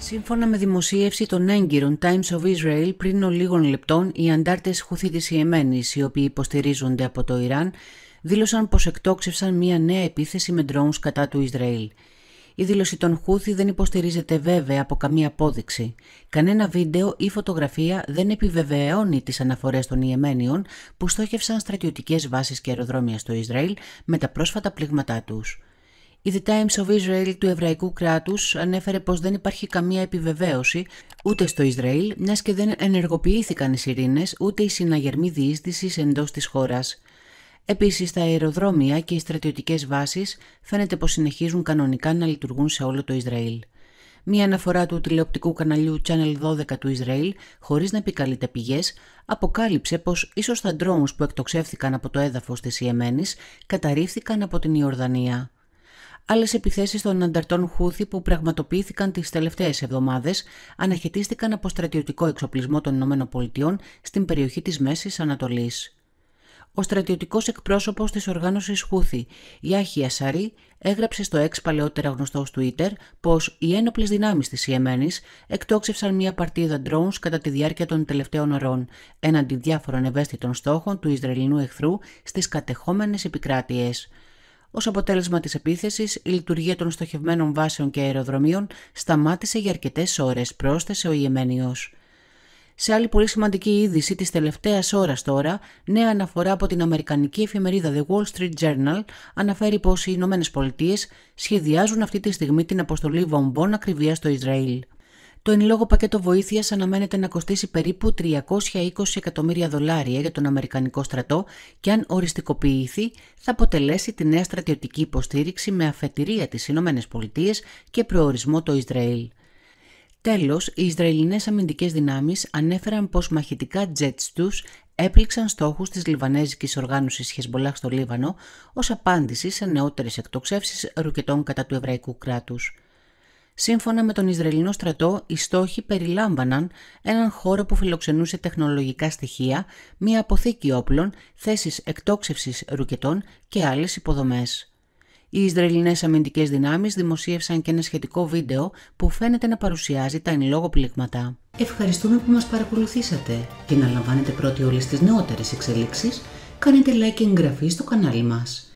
Σύμφωνα με δημοσίευση των έγκυρων Times of Israel πριν ο λίγων λεπτών, οι αντάρτες Χουθή της Ιεμένης, οι οποίοι υποστηρίζονται από το Ιράν, δήλωσαν πως εκτόξευσαν μια νέα επίθεση με ντρόουνς κατά του Ισραήλ. Η δήλωση των Χούθη δεν υποστηρίζεται βέβαια από καμία απόδειξη. Κανένα βίντεο ή φωτογραφία δεν επιβεβαιώνει τις αναφορές των Ιεμένιων που στόχευσαν στρατιωτικές βάσεις και αεροδρόμια στο Ισραήλ με τα πρόσφατα πλήγματά τους. Η The Times of Israel του Εβραϊκού Κράτους ανέφερε πως δεν υπάρχει καμία επιβεβαίωση ούτε στο Ισραήλ, μιας και δεν ενεργοποιήθηκαν οι σιρήνες ούτε οι συναγερμοί διείσδυσης εντός της χώρας. Επίσης, τα αεροδρόμια και οι στρατιωτικές βάσεις φαίνεται πως συνεχίζουν κανονικά να λειτουργούν σε όλο το Ισραήλ. Μία αναφορά του τηλεοπτικού καναλιού Channel 12 του Ισραήλ, χωρίς να επικαλείται πηγές, αποκάλυψε πως ίσως τα ντρόμους που εκτοξεύθηκαν από το έδαφος της Ιεμένης καταρρίφθηκαν από την Ιορδανία. Άλλες επιθέσεις των ανταρτών Χούθη που πραγματοποιήθηκαν τις τελευταίες εβδομάδες αναχαιτίστηκαν από στρατιωτικό εξοπλισμό των ΗΠΑ στην περιοχή της μέσης Ανατολής. Ο στρατιωτικός εκπρόσωπος της Οργάνωσης Χούθη, Γιάχη Ασαρή, έγραψε στο εξ παλαιότερα γνωστό Twitter πως οι ένοπλες δυνάμεις της Ιεμένης εκτόξευσαν μια παρτίδα ντρόουν κατά τη διάρκεια των τελευταίων ωρών έναντι διάφορων ευαίσθητων στόχων του Ισραηλινού εχθρού στις κατεχόμενες επικράτειες. Ως αποτέλεσμα της επίθεσης, η λειτουργία των στοχευμένων βάσεων και αεροδρομίων σταμάτησε για αρκετές ώρες, πρόσθεσε ο Ιεμένιος. Σε άλλη πολύ σημαντική είδηση της τελευταίας ώρας τώρα, νέα αναφορά από την Αμερικανική εφημερίδα The Wall Street Journal αναφέρει πως οι Ηνωμένες Πολιτείες σχεδιάζουν αυτή τη στιγμή την αποστολή βομβών ακριβίας στο Ισραήλ. Το εν λόγω πακέτο βοήθειας αναμένεται να κοστίσει περίπου 320 εκατομμύρια δολάρια για τον Αμερικανικό στρατό και αν οριστικοποιηθεί θα αποτελέσει τη νέα στρατιωτική υποστήριξη με αφετηρία τις ΗΠΑ και προορισμό το Ισραήλ. Τέλος, οι Ισραηλινές αμυντικές δυνάμεις ανέφεραν πως μαχητικά τζέτς τους έπληξαν στόχους της Λιβανέζικης οργάνωσης Χεσμολάχ στο Λίβανο ως απάντηση σε νεότερες εκτοξεύσεις ρουκετών κατά του εβραϊκού κράτους. Σύμφωνα με τον Ισραηλινό στρατό, οι στόχοι περιλάμβαναν έναν χώρο που φιλοξενούσε τεχνολογικά στοιχεία, μία αποθήκη όπλων, θέσεις εκτόξευσης ρουκετών και άλλες υποδομές. Οι Ισραηλινές αμυντικές δυνάμεις δημοσίευσαν και ένα σχετικό βίντεο που φαίνεται να παρουσιάζει τα εν λόγω πλήγματα. Ευχαριστούμε που μας παρακολουθήσατε και να λαμβάνετε πρώτοι όλες τις νεότερες εξελίξεις, κάνετε like και εγγραφή στο κανάλι μας.